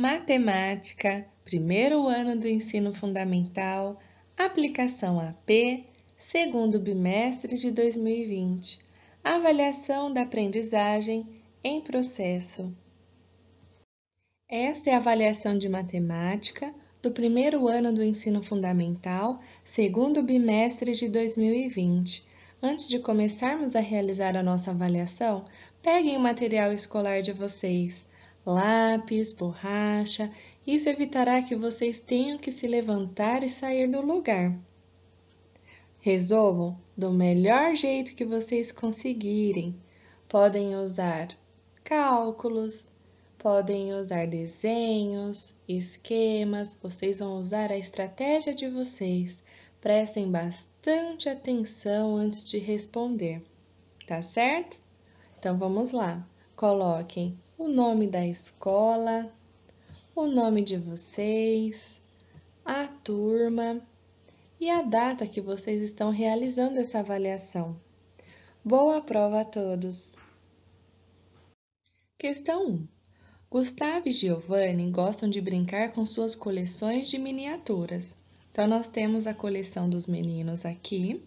Matemática, primeiro ano do ensino fundamental, aplicação AP, segundo bimestre de 2020, avaliação da aprendizagem em processo. Esta é a avaliação de matemática do primeiro ano do ensino fundamental, segundo bimestre de 2020. Antes de começarmos a realizar a nossa avaliação, peguem o material escolar de vocês lápis, borracha. Isso evitará que vocês tenham que se levantar e sair do lugar. Resolvam do melhor jeito que vocês conseguirem. Podem usar cálculos, podem usar desenhos, esquemas, vocês vão usar a estratégia de vocês. Prestem bastante atenção antes de responder, tá certo? Então vamos lá. Coloquem o nome da escola, o nome de vocês, a turma e a data que vocês estão realizando essa avaliação. Boa prova a todos! Questão 1. Gustavo e Giovanni gostam de brincar com suas coleções de miniaturas. Então, nós temos a coleção dos meninos aqui.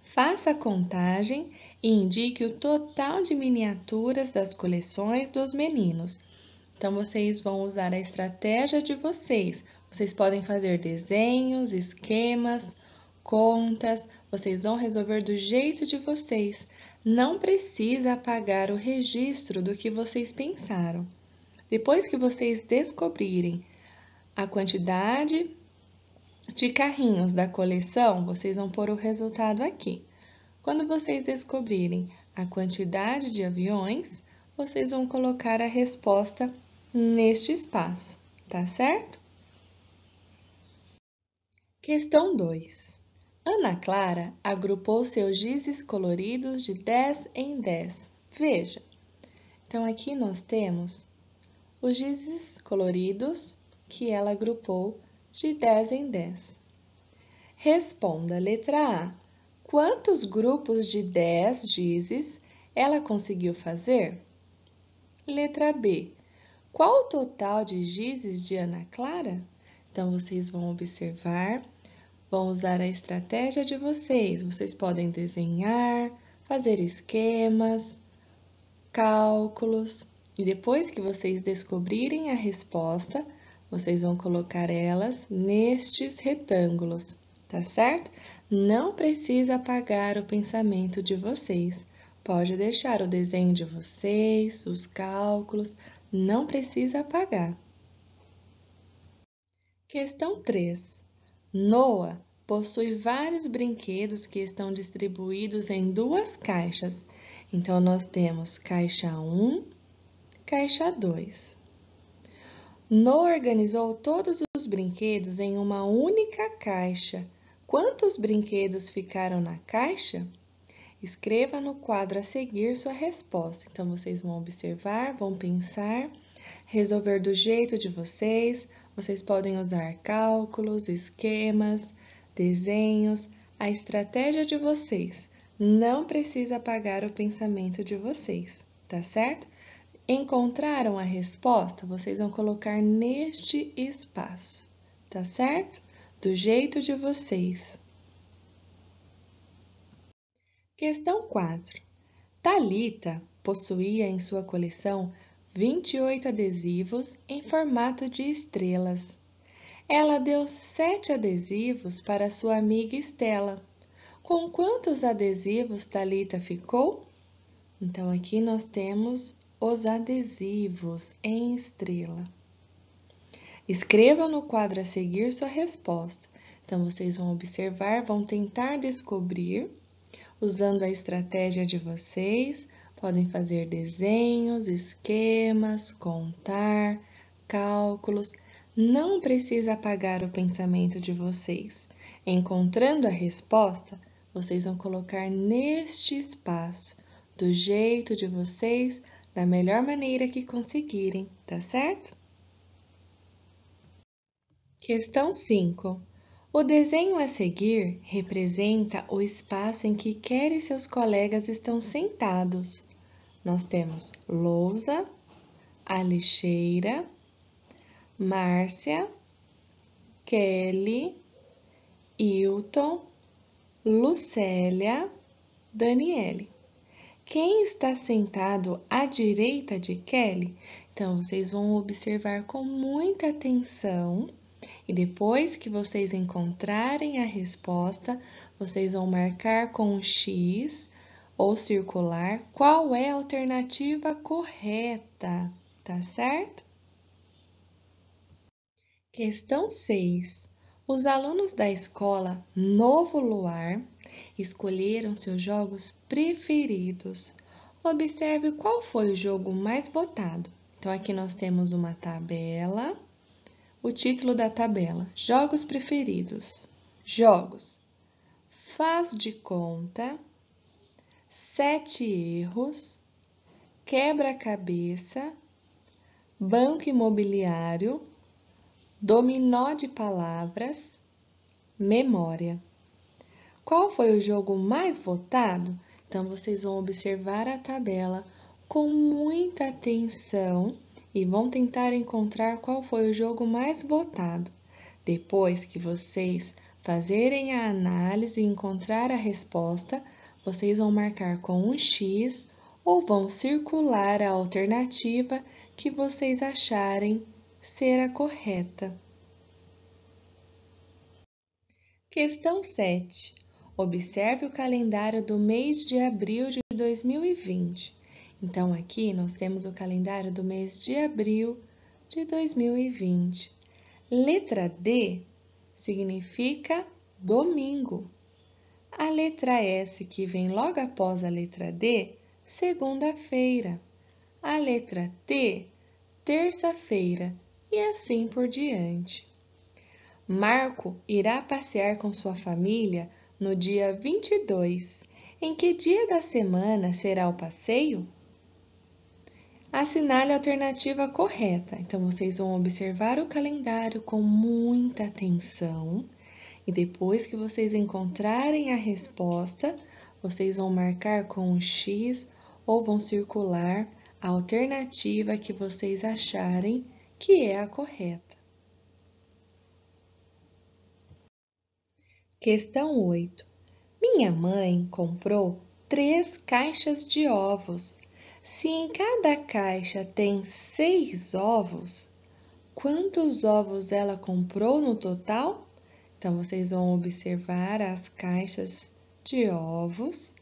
Faça a contagem e indique o total de miniaturas das coleções dos meninos. Então, vocês vão usar a estratégia de vocês. Vocês podem fazer desenhos, esquemas, contas, vocês vão resolver do jeito de vocês. Não precisa apagar o registro do que vocês pensaram. Depois que vocês descobrirem a quantidade de carrinhos da coleção, vocês vão pôr o resultado aqui. Quando vocês descobrirem a quantidade de aviões, vocês vão colocar a resposta neste espaço, tá certo? Questão 2. Ana Clara agrupou seus gizes coloridos de 10 em 10. Veja. Então, aqui nós temos os gizes coloridos que ela agrupou de 10 em 10. Responda letra A. Quantos grupos de 10 gizes ela conseguiu fazer? Letra B. Qual o total de gizes de Ana Clara? Então, vocês vão observar, vão usar a estratégia de vocês. Vocês podem desenhar, fazer esquemas, cálculos. E depois que vocês descobrirem a resposta, vocês vão colocar elas nestes retângulos tá certo? Não precisa apagar o pensamento de vocês. Pode deixar o desenho de vocês, os cálculos, não precisa apagar. Questão 3. Noah possui vários brinquedos que estão distribuídos em duas caixas. Então, nós temos caixa 1, caixa 2. Noah organizou todos os brinquedos em uma única caixa Quantos brinquedos ficaram na caixa? Escreva no quadro a seguir sua resposta. Então, vocês vão observar, vão pensar, resolver do jeito de vocês. Vocês podem usar cálculos, esquemas, desenhos, a estratégia de vocês. Não precisa apagar o pensamento de vocês, tá certo? Encontraram a resposta? Vocês vão colocar neste espaço, tá certo? do jeito de vocês. Questão 4. Talita possuía em sua coleção 28 adesivos em formato de estrelas. Ela deu sete adesivos para sua amiga Estela. Com quantos adesivos Talita ficou? Então aqui nós temos os adesivos em estrela. Escreva no quadro a seguir sua resposta. Então, vocês vão observar, vão tentar descobrir, usando a estratégia de vocês. Podem fazer desenhos, esquemas, contar, cálculos. Não precisa apagar o pensamento de vocês. Encontrando a resposta, vocês vão colocar neste espaço, do jeito de vocês, da melhor maneira que conseguirem, tá certo? Questão 5. O desenho a seguir representa o espaço em que Kelly e seus colegas estão sentados. Nós temos lousa, a lixeira, Márcia, Kelly, Hilton, Lucélia, Daniele. Quem está sentado à direita de Kelly? Então, vocês vão observar com muita atenção e depois que vocês encontrarem a resposta, vocês vão marcar com um X ou circular qual é a alternativa correta, tá certo? Questão 6. Os alunos da escola Novo Luar escolheram seus jogos preferidos. Observe qual foi o jogo mais votado. Então, aqui nós temos uma tabela o título da tabela: Jogos preferidos. Jogos. Faz de conta, sete erros, quebra-cabeça, banco imobiliário, dominó de palavras, memória. Qual foi o jogo mais votado? Então vocês vão observar a tabela com muita atenção e vão tentar encontrar qual foi o jogo mais votado. Depois que vocês fazerem a análise e encontrar a resposta, vocês vão marcar com um X ou vão circular a alternativa que vocês acharem ser a correta. Questão 7. Observe o calendário do mês de abril de 2020. Então aqui nós temos o calendário do mês de abril de 2020. Letra D significa domingo. A letra S, que vem logo após a letra D, segunda-feira. A letra T, terça-feira, e assim por diante. Marco irá passear com sua família no dia 22. Em que dia da semana será o passeio? assinale a alternativa correta. Então, vocês vão observar o calendário com muita atenção e depois que vocês encontrarem a resposta, vocês vão marcar com um X ou vão circular a alternativa que vocês acharem que é a correta. Questão 8. Minha mãe comprou três caixas de ovos se em cada caixa tem seis ovos, quantos ovos ela comprou no total? Então, vocês vão observar as caixas de ovos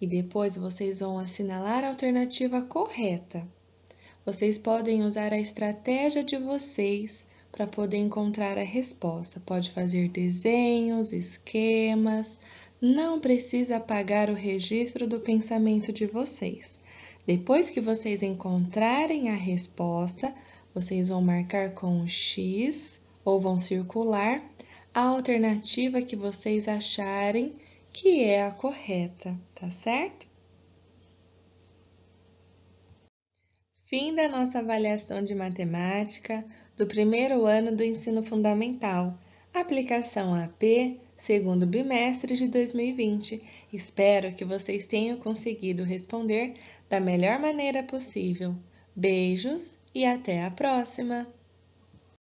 e depois vocês vão assinalar a alternativa correta. Vocês podem usar a estratégia de vocês para poder encontrar a resposta. Pode fazer desenhos, esquemas, não precisa apagar o registro do pensamento de vocês. Depois que vocês encontrarem a resposta, vocês vão marcar com um X ou vão circular a alternativa que vocês acharem que é a correta, tá certo? Fim da nossa avaliação de matemática do primeiro ano do ensino fundamental, aplicação AP segundo bimestre de 2020. Espero que vocês tenham conseguido responder da melhor maneira possível. Beijos e até a próxima!